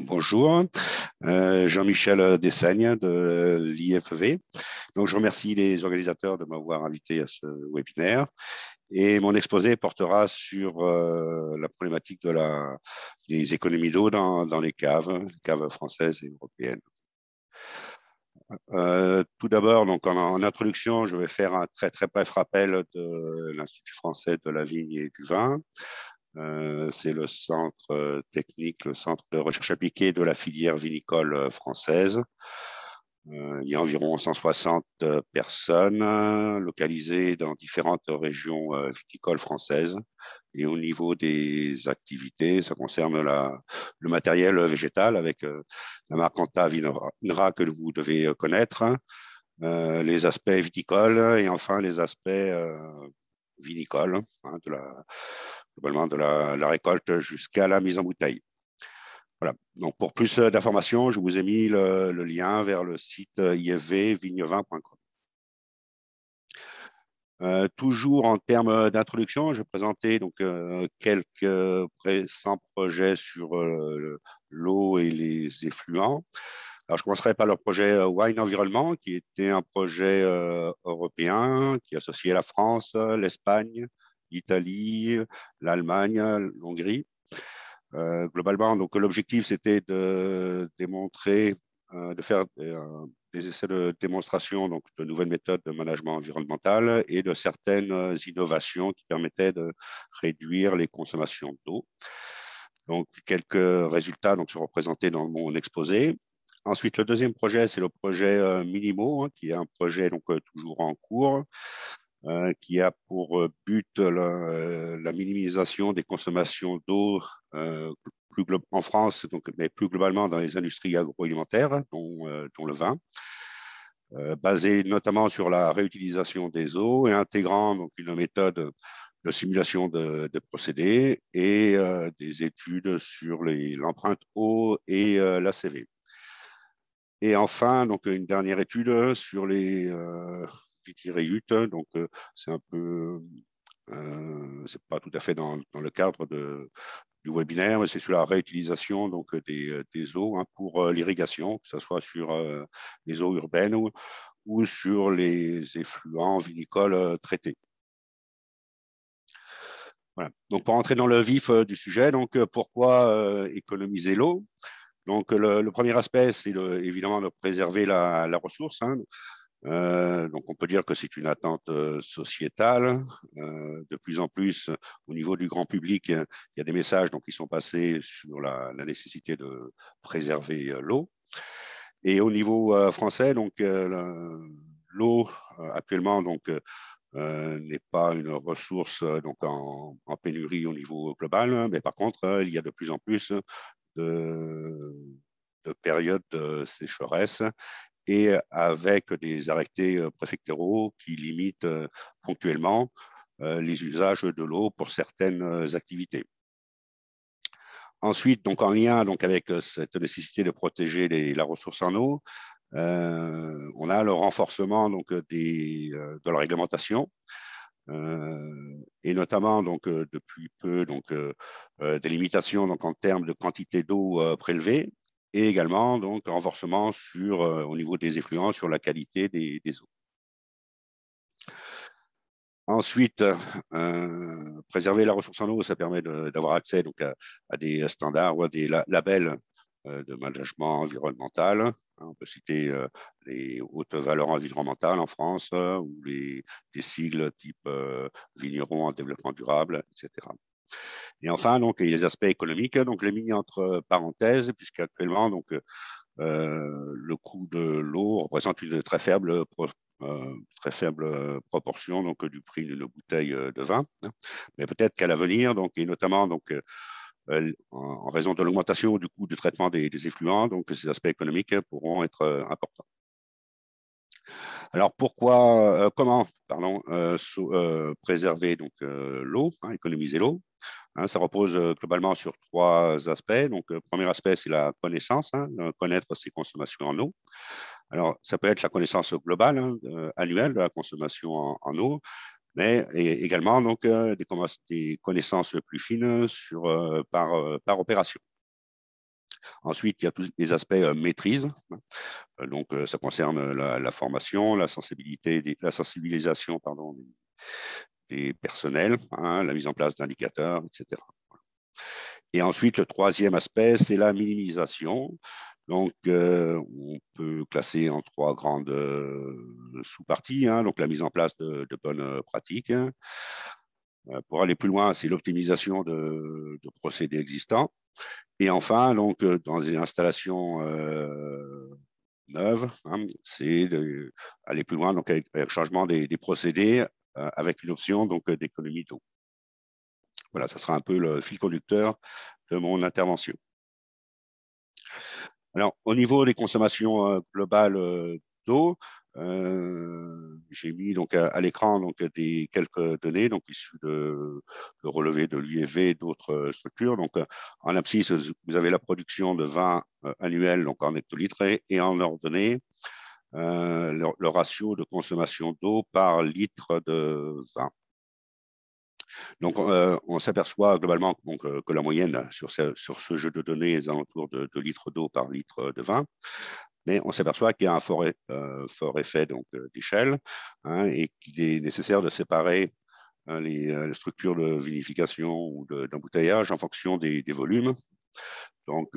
Bonjour, euh, Jean-Michel Dessagne de l'IFV. Donc, je remercie les organisateurs de m'avoir invité à ce webinaire. Et mon exposé portera sur euh, la problématique des économies d'eau dans, les caves, caves françaises et européennes. Euh, tout d'abord, donc en, en, introduction, je vais faire un très très bref rappel de l'Institut français de la vigne et du vin, euh, c'est le centre euh, technique, le centre de recherche appliquée de la filière vinicole euh, française. Il y a environ 160 personnes localisées dans différentes régions viticoles françaises. Et au niveau des activités, ça concerne le matériel végétal avec la marque Anta que vous devez connaître, les aspects viticoles et enfin les aspects vinicole, hein, de la, globalement de la, récolte jusqu'à la mise en bouteille. Voilà. pour plus euh, d'informations, je vous ai mis le, lien vers le site ivvignevin.com. Euh, euh, toujours en termes d'introduction, je vais présenter donc, quelques récents projets sur l'eau et les effluents. Alors, je commencerai par le projet euh, Wine Environnement, qui était un projet euh, européen qui associait la France, l'Espagne, l'Italie, l'Allemagne, l'Hongrie. Euh, globalement, donc l'objectif c'était de démontrer, de faire des essais de démonstration donc de nouvelles méthodes de management environnemental et de certaines innovations qui permettaient de réduire les consommations d'eau. Donc quelques résultats donc sont représentés dans mon exposé. Ensuite, le deuxième projet, c'est le projet euh, Minimo, hein, qui est un projet donc, euh, toujours en cours, euh, qui a pour but la, minimisation des consommations d'eau en France, donc, mais plus globalement dans les industries agroalimentaires, dont, le vin. basé notamment sur la réutilisation des eaux et intégrant donc, une méthode de simulation de, procédés et des études sur l'empreinte eau et l'ACV. Et enfin, donc, une dernière étude euh, sur les euh, Ce hein, Donc, euh, euh, pas tout à fait dans, le cadre du webinaire, mais c'est sur la réutilisation des, eaux hein, pour l'irrigation, que ce soit sur les eaux urbaines ou, sur les effluents vinicoles traités. Voilà. Donc, pour entrer dans le vif du sujet, pourquoi économiser l'eau donc, le, premier aspect, c'est évidemment de préserver la, ressource. Hein. Euh, donc, on peut dire que c'est une attente euh, sociétale. Euh, de plus en plus, au niveau du grand public, il y a des messages donc, qui sont passés sur la, nécessité de préserver l'eau. Et au niveau français, donc, l'eau actuellement donc, n'est pas une ressource donc, en, en, pénurie au niveau global, hein. mais par contre, il y a de plus en plus de, de période de sécheresse et avec des arrêtés euh, préfectoraux qui limitent euh, ponctuellement euh, les usages de l'eau pour certaines activités. Ensuite, donc en lien donc avec cette nécessité de protéger la ressource en eau, on a le renforcement donc de la réglementation euh, et notamment donc euh, depuis peu donc euh, des limitations donc en termes de quantité d'eau prélevée et également donc renforcement sur au niveau des effluents sur la qualité des, eaux. Ensuite, préserver la ressource en eau, ça permet d'avoir accès donc, à, à, des standards ou à des labels euh, de management environnemental. Hein, on peut citer euh, les hautes valeurs environnementales en France euh, ou les, sigles type vigneron en développement durable, etc. Et enfin, donc, les aspects économiques. Donc, les l'ai mis entre parenthèses, puisqu'actuellement, donc, le coût de l'eau représente une très faible, très faible proportion donc, du prix d'une bouteille de vin. Hein. Mais peut-être qu'à l'avenir, donc, et notamment donc, euh, en raison de l'augmentation du coût du traitement des, effluents, donc ces aspects économiques hein, pourront être euh, importants. Alors pourquoi, euh, comment, pardon, préserver donc l'eau, hein, économiser l'eau hein? Ça repose globalement sur trois aspects. Donc premier aspect, c'est la connaissance, connaître ses consommations en eau. Alors ça peut être la connaissance globale annuelle de la consommation en eau, mais également donc, euh, des, connaissances plus fines sur, euh, par, euh, par opération. Ensuite, il y a tous les aspects maîtrise. Hein. Donc, ça concerne la, formation, la, sensibilité la sensibilisation pardon, des, personnels, hein, la mise en place d'indicateurs, etc. Et ensuite, le troisième aspect, c'est la minimisation. Donc, euh, on peut classer en trois grandes euh, sous-parties. Hein. donc, la mise en place de, bonnes euh, pratiques. Hein. pour aller plus loin, c'est l'optimisation de, procédés existants. Et enfin, donc, dans les installations neuves, hein, c'est aller plus loin avec, le changement des, procédés avec une option d'économie d'eau. Voilà, ça sera un peu le fil conducteur de mon intervention. Alors, au niveau des consommations euh, globales euh, d'eau, euh, j'ai mis donc à, l'écran donc des quelques données donc issues de, relevés de l'UEV et d'autres structures. Donc en abscisse, vous avez la production de vin annuel donc en hectolitres et en ordonnée. le, ratio de consommation d'eau par litre de vin. Donc, euh, on s'aperçoit globalement que la moyenne sur ce, jeu de données est alentours de 2 litres d'eau par litre de vin. Mais on s'aperçoit qu'il y a un fort, euh, effet euh, d'échelle hein, et qu'il est nécessaire de séparer hein, les, structures de vinification ou d'embouteillage en fonction des, volumes. Donc,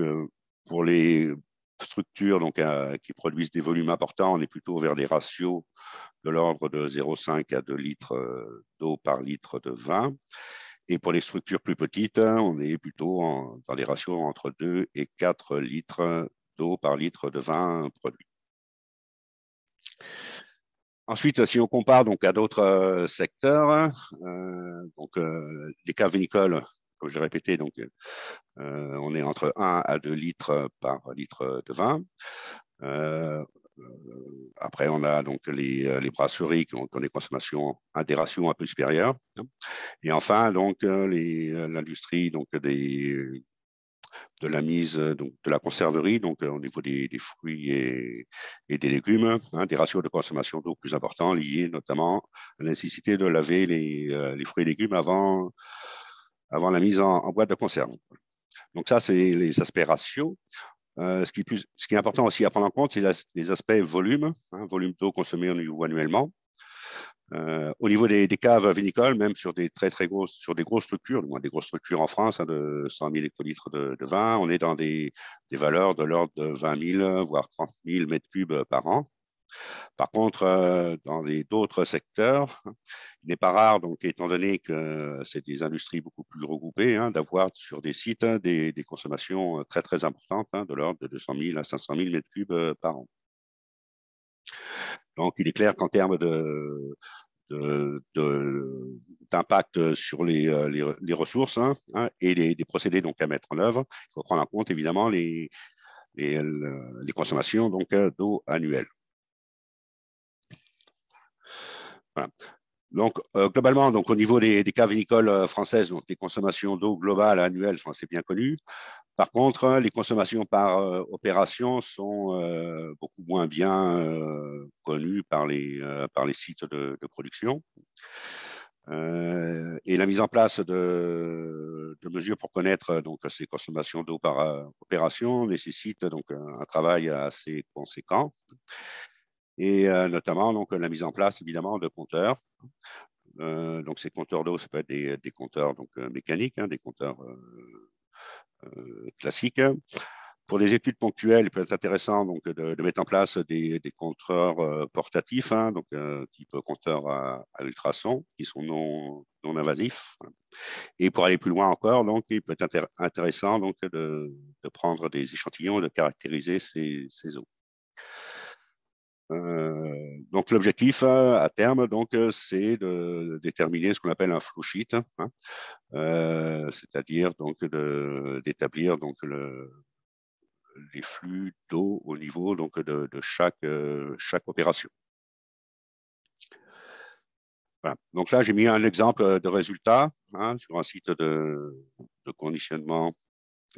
pour les structures donc, euh, qui produisent des volumes importants, on est plutôt vers des ratios de l'ordre de 0,5 à 2 litres euh, d'eau par litre de vin. Et pour les structures plus petites, hein, on est plutôt dans des ratios entre 2 et 4 litres d'eau par litre de vin produit. Ensuite, si on compare donc à d'autres euh, secteurs, hein, donc les caves vinicoles comme je l'ai donc, euh, on est entre 1 à 2 litres par litre de vin. Euh, après, on a donc les, brasseries qui ont, des consommations, des ratios un peu supérieurs. Et enfin, donc, l'industrie donc, de la mise donc, de la conserverie, donc au niveau des, fruits et, des légumes, hein, des ratios de consommation d'eau plus importants liés notamment à la nécessité de laver les euh, fruits et légumes avant avant la mise en, boîte de conserve. Donc ça, c'est les aspects ratios. Euh, ce, qui est important aussi à prendre en compte, c'est les aspects volume, hein, volume d'eau consommée annuellement. au niveau euh, des, caves vinicoles, même sur des très très grosses, sur des grosses structures, des grosses structures en France hein, de 100 000 hectolitres de, de, vin, on est dans des, valeurs de l'ordre de 20 000 voire 30 000 mètres cubes par an. Par contre, euh, dans d'autres secteurs, il n'est pas rare, donc, étant donné que c'est des industries beaucoup plus regroupées, hein, d'avoir sur des sites hein, des, consommations euh, très très importantes, hein, de l'ordre de 200 000 à 500 000 m3 par an. Donc, il est clair qu'en termes d'impact sur les, euh, ressources et les, des procédés donc à mettre en œuvre. Il faut prendre en compte évidemment les, les, consommations d'eau annuelles. Donc, euh, globalement, donc, au niveau des, cas caves vinicoles euh, françaises, donc, les consommations d'eau globales annuelles, c'est bien connu. Par contre, hein, les consommations par euh, opération sont beaucoup moins bien connues par les, par les sites de, production. et la mise en place de, mesures pour connaître donc, ces consommations d'eau par opération nécessite donc, un travail assez conséquent et euh, notamment donc, la mise en place évidemment de compteurs. Euh, donc ces compteurs d'eau, c'est peut être des, des compteurs donc, euh, mécaniques, hein, des compteurs classiques. Pour des études ponctuelles, il peut être intéressant donc, de, mettre en place des, compteurs portatifs, hein, donc, type compteur à, ultrasons, qui sont non, non invasifs. Et pour aller plus loin encore, donc, il peut être intéressant donc, de, prendre des échantillons et de caractériser ces eaux. Euh, donc l'objectif euh, à terme, donc euh, c'est de déterminer ce qu'on appelle un flow sheet, hein. c'est-à-dire donc d'établir donc les flux d'eau au niveau de, chaque, opération. Donc là, j'ai mis un exemple de résultat hein, sur un site de conditionnement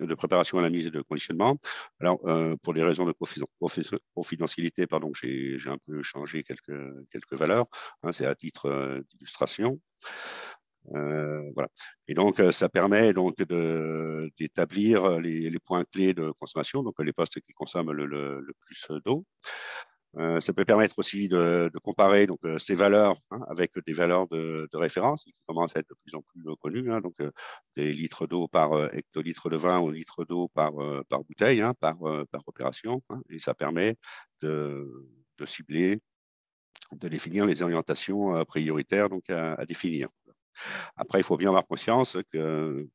de préparation à la mise de conditionnement. Alors, euh, pour des raisons de confidentialité, pardon, j'ai un peu changé quelques, valeurs. Hein, c'est à titre euh, d'illustration. Euh, voilà. Et donc, ça permet donc d'établir les, points clés de consommation, donc les postes qui consomment le plus d'eau. Euh, ça peut permettre aussi de, comparer donc, euh, ces valeurs hein, avec des valeurs de, référence qui commencent à être de plus en plus connues, hein, donc euh, des litres d'eau par hectolitre de vin ou litres d'eau par, par bouteille, hein, par, opération. et ça permet de, cibler, de définir les orientations prioritaires donc, à, à définir. Après, il faut bien avoir conscience que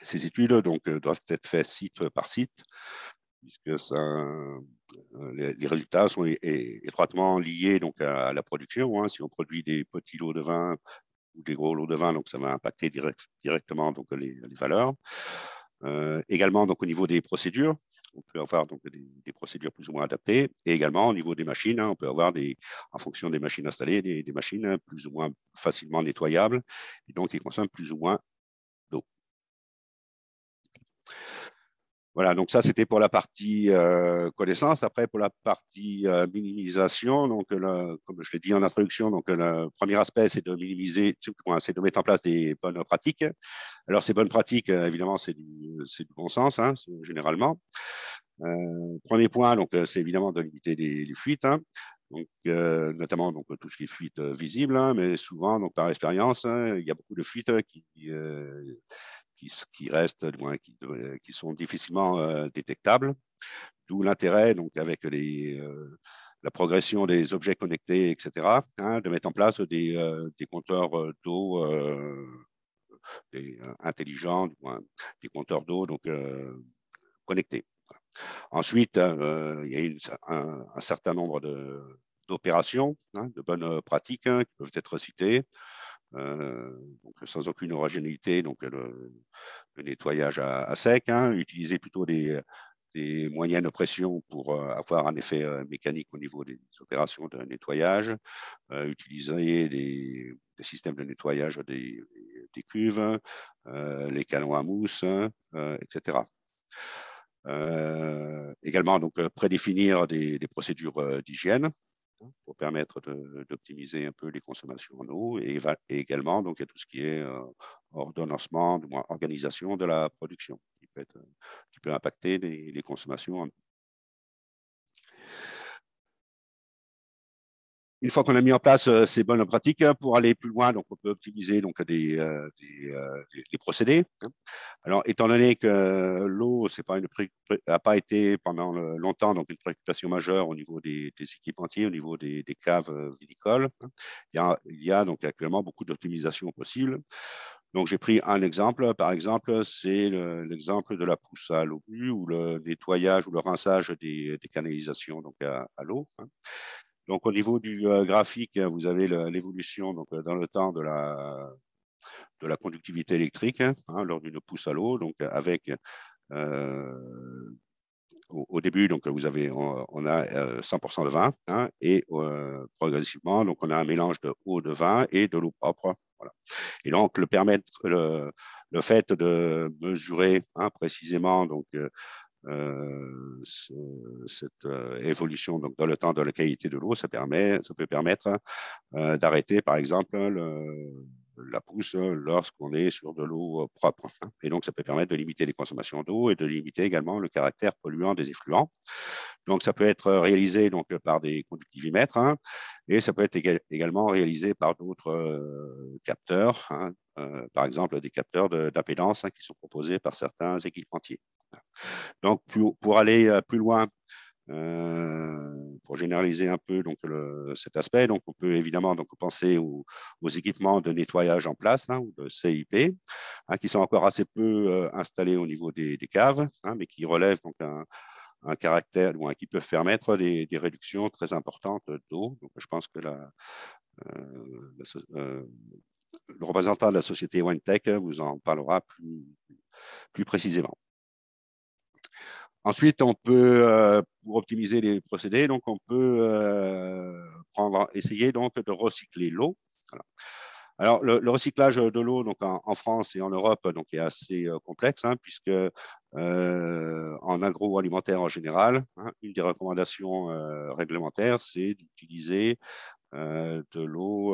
ces études donc, doivent être faites site par site, puisque ça, euh, les, résultats sont étroitement liés donc, à, la production. Hein. Si on produit des petits lots de vin ou des gros lots de vin, donc ça va impacter directement donc, les, valeurs. Euh, également donc, au niveau des procédures, on peut avoir donc, des, procédures plus ou moins adaptées. Et également au niveau des machines, hein, on peut avoir des, en fonction des machines installées, des, machines plus ou moins facilement nettoyables. Et donc, ils consomment plus ou moins Voilà, donc ça c'était pour la partie euh, connaissance. Après, pour la partie euh, minimisation, donc euh, comme je l'ai dit en introduction, donc le premier aspect c'est de minimiser, c'est de mettre en place des bonnes pratiques. Alors ces bonnes pratiques, évidemment, c'est du, bon sens hein, généralement. premier point, donc c'est évidemment de limiter les, fuites. Hein. donc, notamment donc, tout ce qui est fuite visible, hein, mais souvent, donc, par expérience, il y a beaucoup de fuites qui, qui, restent qui, sont difficilement euh, détectables. D'où l'intérêt, donc, avec euh, la progression des objets connectés, etc., hein, de mettre en place des, euh, compteurs d'eau intelligents, des compteurs d'eau donc connectés. Ensuite, hein, il y a eu un, certain nombre d'opérations, hein, de bonnes pratiques qui peuvent être citées. Euh, donc sans aucune originalité, donc le, nettoyage à, sec, hein. utiliser plutôt des, moyennes pressions pour euh, avoir un effet euh, mécanique au niveau des opérations de nettoyage, utiliser des, systèmes de nettoyage des, cuves, les canons à mousse, etc. également, donc, prédéfinir des procédures d'hygiène Hein, pour permettre d'optimiser un peu les consommations en eau et, également donc, tout ce qui est euh, ordonnancement, organisation de la production euh, qui peut, impacter les, les consommations en eau. une fois qu'on a mis en place euh, ces bonnes pratiques hein, pour aller plus loin, donc on peut optimiser donc des, euh, euh, procédés. Hein. Alors, étant donné que l'eau n'a pas, une pas été pendant longtemps donc une préoccupation majeure au niveau des, des équipes entières, au niveau des, caves vinicoles, hein, il y a, donc actuellement beaucoup d'optimisations possible. Donc, j'ai pris un exemple. Par exemple, c'est l'exemple de la pousse à l'obus ou le nettoyage ou le rinçage des, canalisations donc à l'eau. Donc, au niveau du euh, graphique, hein, vous avez l'évolution euh, dans le temps de la, de la conductivité électrique hein, hein, lors d'une pousse à l'eau, donc avec euh, au, début, donc vous avez on, a 100% de vin et progressivement, donc on a un mélange de eau de vin et de l'eau propre. Et donc le permettre fait de mesurer précisément donc euh, cette euh, évolution donc, dans le temps de la qualité de l'eau, ça, permet, ça peut permettre euh, d'arrêter, par exemple, le, la pousse lorsqu'on est sur de l'eau propre. Hein. Et donc, ça peut permettre de limiter les consommations d'eau et de limiter également le caractère polluant des effluents. Donc, ça peut être réalisé donc, par des conductivimètres hein, et ça peut être également réalisé par d'autres capteurs, hein, par exemple des capteurs d'impédance hein, qui sont proposés par certains équipementiers. Donc, pour, pour aller euh, plus loin, euh, pour généraliser un peu donc, cet aspect. Donc, on peut évidemment donc, penser aux, équipements de nettoyage en place, hein, ou de CIP, hein, qui sont encore assez peu euh, installés au niveau des, caves, hein, mais qui relèvent donc un, caractère ou qui peuvent permettre des, réductions très importantes d'eau. je pense que le représentant de la société OneTech vous en parlera plus, plus précisément. Ensuite, on peut, euh, pour optimiser les procédés, donc on peut euh, prendre, essayer donc de recycler l'eau. Alors, le, recyclage de l'eau donc en, France et en Europe donc, est assez euh, complexe, hein, puisque en agroalimentaire en général, hein, une des recommandations réglementaires, c'est d'utiliser de l'eau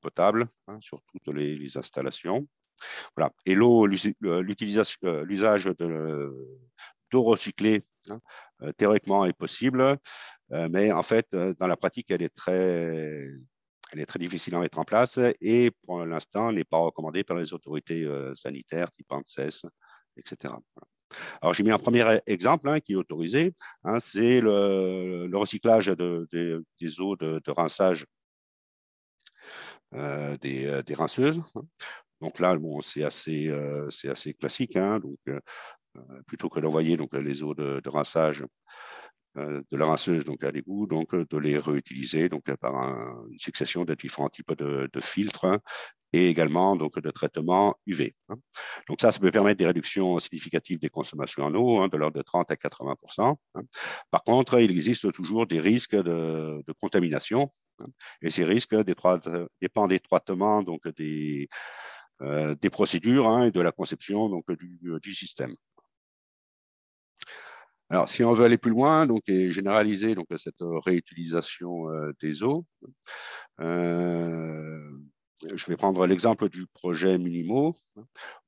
potable hein, sur toutes les, installations. Voilà. Et l'eau, l'usage de, recyclée, hein. euh, théoriquement, est possible, euh, mais en fait, euh, dans la pratique, elle est très, elle est très difficile à mettre en place et pour l'instant n'est pas recommandée par les autorités sanitaires type ANSES, etc. Alors j'ai mis un premier exemple hein, qui est autorisé, hein, c'est le, recyclage des eaux de, rinçage des, rinceuses. Donc là, bon, c'est assez, c'est assez classique. Hein, donc, euh, plutôt que d'envoyer les eaux de, rinçage euh, de la rinceuse donc à l'égout, donc de les réutiliser donc par une succession de différents types de, filtres hein, et également donc de traitements UV. Hein. Donc ça, ça peut permettre des réductions significatives des consommations en eau, hein, de l'ordre de 30 à 80 Par contre, il existe toujours des risques de, contamination et ces risques dépendent étroitement donc des, euh, des procédures et de la conception donc, du système. Alors, si on veut aller plus loin, donc et généraliser donc cette euh, réutilisation euh, des eaux, euh, je vais prendre l'exemple du projet Minimo,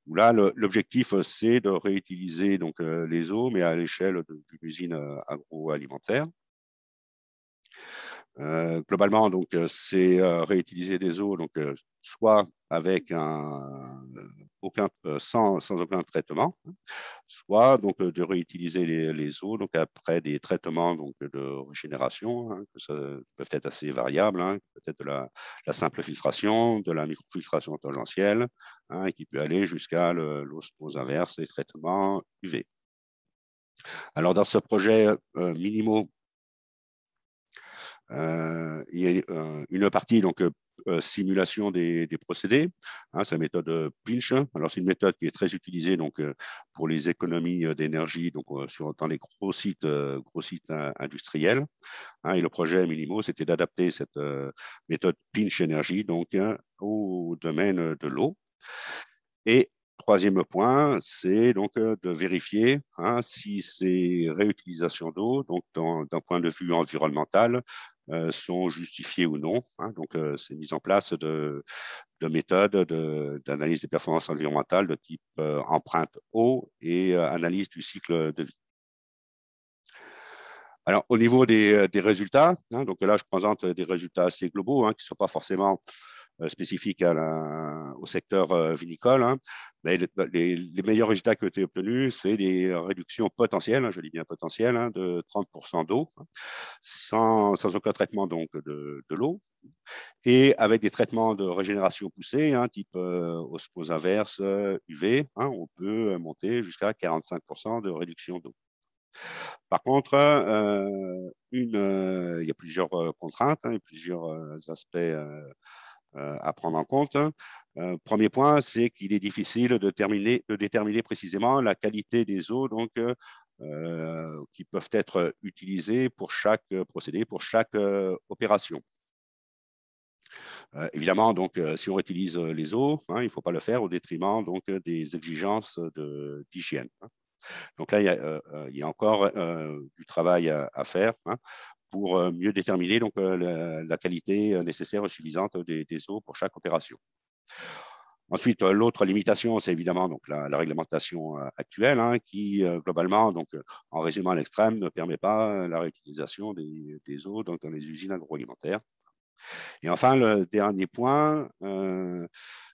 où là, l'objectif, c'est de réutiliser donc, les eaux, mais à l'échelle d'une usine agroalimentaire. globalement, donc, c'est réutiliser des eaux, donc, soit avec un, aucun, euh, sans, aucun traitement, hein. soit donc euh, de réutiliser les, eaux donc après des traitements donc de régénération, qui hein, que peuvent être assez variables, hein, peut-être de la, simple filtration, de la microfiltration tangentielle, qui peut aller jusqu'à l'osmose inverse et traitements UV. Alors dans ce projet euh, Minimo, euh, il y a une partie donc euh, simulation des, procédés. Hein, sa méthode euh, PINCH, Alors, c'est une méthode qui est très utilisée donc, euh, pour les économies d'énergie donc, dans les gros sites, sites industriels. Hein. et le projet Minimo, c'était d'adapter cette méthode PINCH énergie donc, hein, au domaine de l'eau. Et troisième point, c'est donc de vérifier si ces réutilisations d'eau, donc d'un point de vue environnemental, euh, sont justifiés ou non. Hein. donc, euh, c'est mise en place de, méthodes d'analyse des performances environnementales de type euh, empreinte eau et analyse du cycle de vie. Alors, au niveau des, résultats, hein, donc là, je présente des résultats assez globaux hein, qui ne sont pas forcément euh, spécifique à au secteur euh, vinicole, hein, bah, les, meilleurs résultats qui ont été obtenus, c'est des réductions potentielles, hein, je dis bien potentielles, hein, de 30% d'eau, sans, aucun traitement donc de, l'eau, et avec des traitements de régénération poussée, type euh, osmose inverse, UV, euh, on peut monter jusqu'à 45% de réduction d'eau. Par contre, une, il y a plusieurs contraintes, plusieurs aspects euh, à prendre en compte. Hein. Euh, premier point, c'est qu'il est difficile de, déterminer précisément la qualité des eaux donc, euh, qui peuvent être utilisées pour chaque procédé, pour chaque opération. évidemment, donc, si on utilise les eaux, hein, il ne faut pas le faire au détriment donc, des exigences d'hygiène. Hein. Donc là, il y a, encore du travail à, faire pour euh, mieux déterminer donc, euh, la, qualité euh, nécessaire et suffisante des, eaux pour chaque opération. Ensuite, l'autre limitation, c'est évidemment donc, la, réglementation actuelle, hein, qui globalement, donc, en résumant l'extrême, ne permet pas la réutilisation des, eaux dans les usines agroalimentaires. Et enfin, le dernier point,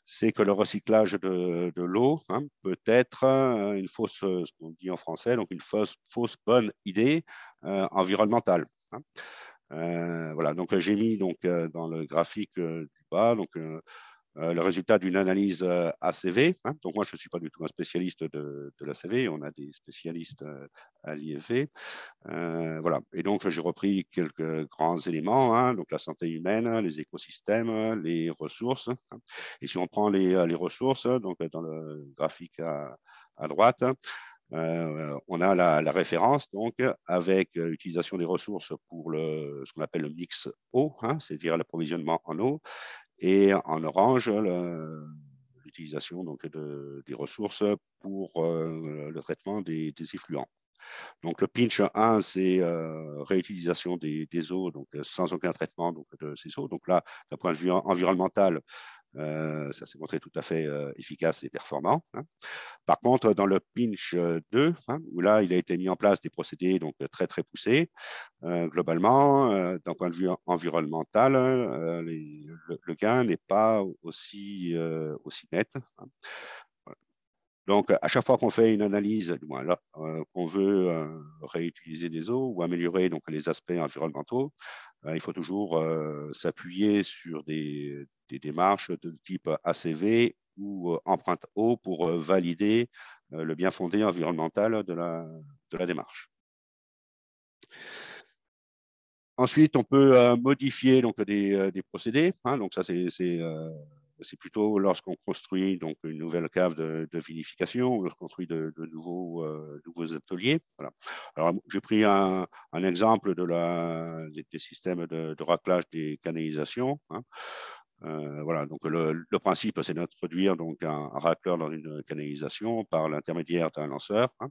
c'est que le recyclage de, l'eau hein, peut être une fausse, ce qu'on dit en français, donc une fausse, bonne idée environnementale. Hein. Euh, voilà, donc j'ai mis donc, euh, dans le graphique euh, du bas donc, le résultat d'une analyse ACV. Hein. Donc moi, je ne suis pas du tout un spécialiste de, de l'ACV, on a des spécialistes à l'IFV. voilà, et donc j'ai repris quelques grands éléments, hein. donc la santé humaine, les écosystèmes, les ressources. Et si on prend les, ressources, donc dans le graphique à droite, euh, on a la, référence donc avec euh, l'utilisation des ressources pour ce qu'on appelle le mix eau, hein, c'est-à-dire l'approvisionnement en eau, et en orange l'utilisation donc des ressources pour euh, le traitement des, effluents. Donc le pinch 1, c'est réutilisation des, eaux, donc sans aucun traitement donc, de ces eaux. Donc là, d'un point de vue environnemental, euh, ça s'est montré tout à fait euh, efficace et performant. Hein. Par contre, dans le Pinch 2, euh, hein, où là, il a été mis en place des procédés donc, très, très poussés, globalement, d'un point de vue environnemental, le, gain n'est pas aussi, aussi net. Hein. Donc, à chaque fois qu'on fait une analyse, du là, qu'on veut réutiliser des eaux ou améliorer donc, les aspects environnementaux, il faut toujours s'appuyer sur des, des démarches de type ACV ou euh, empreinte eau pour euh, valider euh, le bien fondé environnemental de la, démarche. Ensuite, on peut modifier donc, des, des procédés. Hein. donc ça, c'est plutôt lorsqu'on construit donc, une nouvelle cave de, vinification ou lorsqu'on construit de, nouveaux, nouveaux, ateliers. Alors, j'ai pris un, exemple de la, des, systèmes de, raclage des canalisations. Hein. Euh, voilà, donc le, principe, c'est d'introduire donc un, racleur dans une canalisation par l'intermédiaire d'un lanceur hein,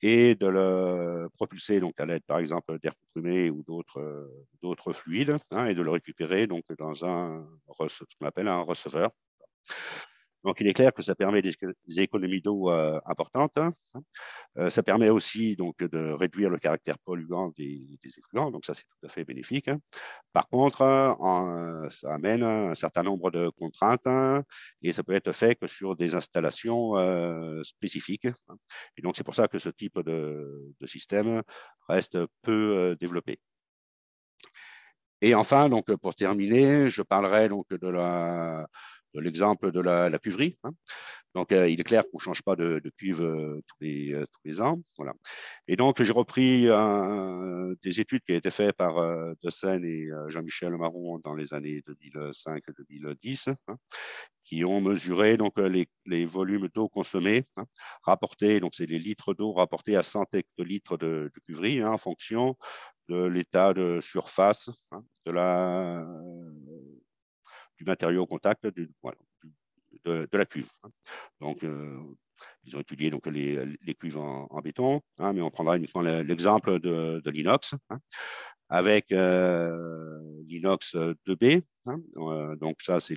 et de le propulser donc à l'aide, par exemple, d'air comprimé ou d'autres fluides hein, et de le récupérer donc dans un ce qu'on appelle un receveur. Donc, il est clair que ça permet des, économies d'eau euh, importantes. Hein. Euh, ça permet aussi donc, de réduire le caractère polluant des, des effluents. Donc, ça, c'est tout à fait bénéfique. Hein. Par contre, euh, ça amène un certain nombre de contraintes hein, et ça peut être fait que sur des installations spécifiques. Et donc, c'est pour ça que ce type de, de système reste peu développé. Et enfin, donc, pour terminer, je parlerai donc de la, de l'exemple de la, la hein. Donc, euh, il est clair qu'on ne change pas de, de cuve euh, euh, tous, les, ans. Voilà. Et donc, j'ai repris des études qui ont été faites par De sen et Jean-Michel Marron dans les années 2005-2010, hein, qui ont mesuré donc, les, volumes d'eau consommés, hein, rapportés, donc c'est les litres d'eau rapportés à 100 hectolitres de, de en fonction de l'état de surface de la du au contact de, la cuve. Hein. Donc, euh, ils ont étudié donc, les, cuves en, béton, hein, mais on prendra uniquement l'exemple de, l'inox. Hein. avec euh, l'inox 2B, euh, donc ça c'est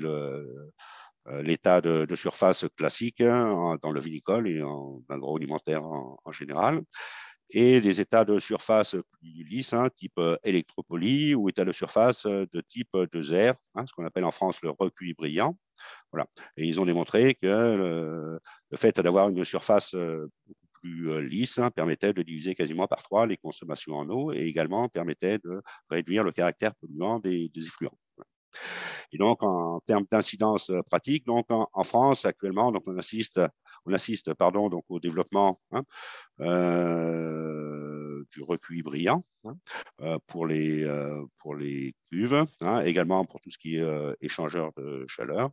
l'état de, surface classique dans le vinicole et en ben, agroalimentaire en, général et des états de surface plus lisses, hein, type euh, électropolie ou état de surface euh, de type 2R, euh, hein, ce qu'on appelle en France le recuit brillant. Voilà. Et ils ont démontré que le, fait d'avoir une surface plus lisse hein, permettait de diviser quasiment par trois les consommations en eau et également permettait de réduire le caractère polluant des, effluents. Et donc, en termes d'incidence pratique, donc en, en, France, actuellement, donc on assiste on assiste donc au développement hein, euh, du recuit brillant hein, euh, euh, pour, les, cuves, hein, également pour tout ce qui est échangeur de chaleur.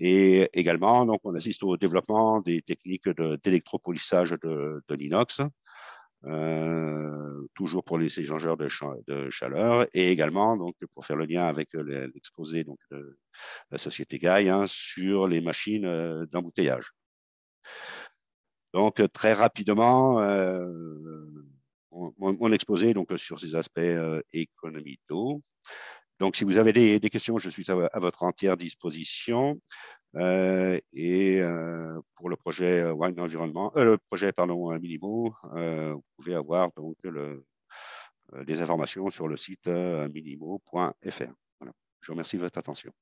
Et également, donc, on assiste au développement des techniques d'électropolissage de, de l'inox, euh, toujours pour les échangeurs de, chaleur et également donc pour faire le lien avec euh, l'exposé donc de la société Gaï hein, sur les machines euh, d'embouteillage. Donc très rapidement, euh, on, exposé donc sur ces aspects économie Donc si vous avez des, questions, je suis à votre entière disposition. Euh, et euh, pour le projet Wine euh, le projet Minimo, vous pouvez avoir donc des informations sur le site minimo.fr. Je vous remercie de votre attention.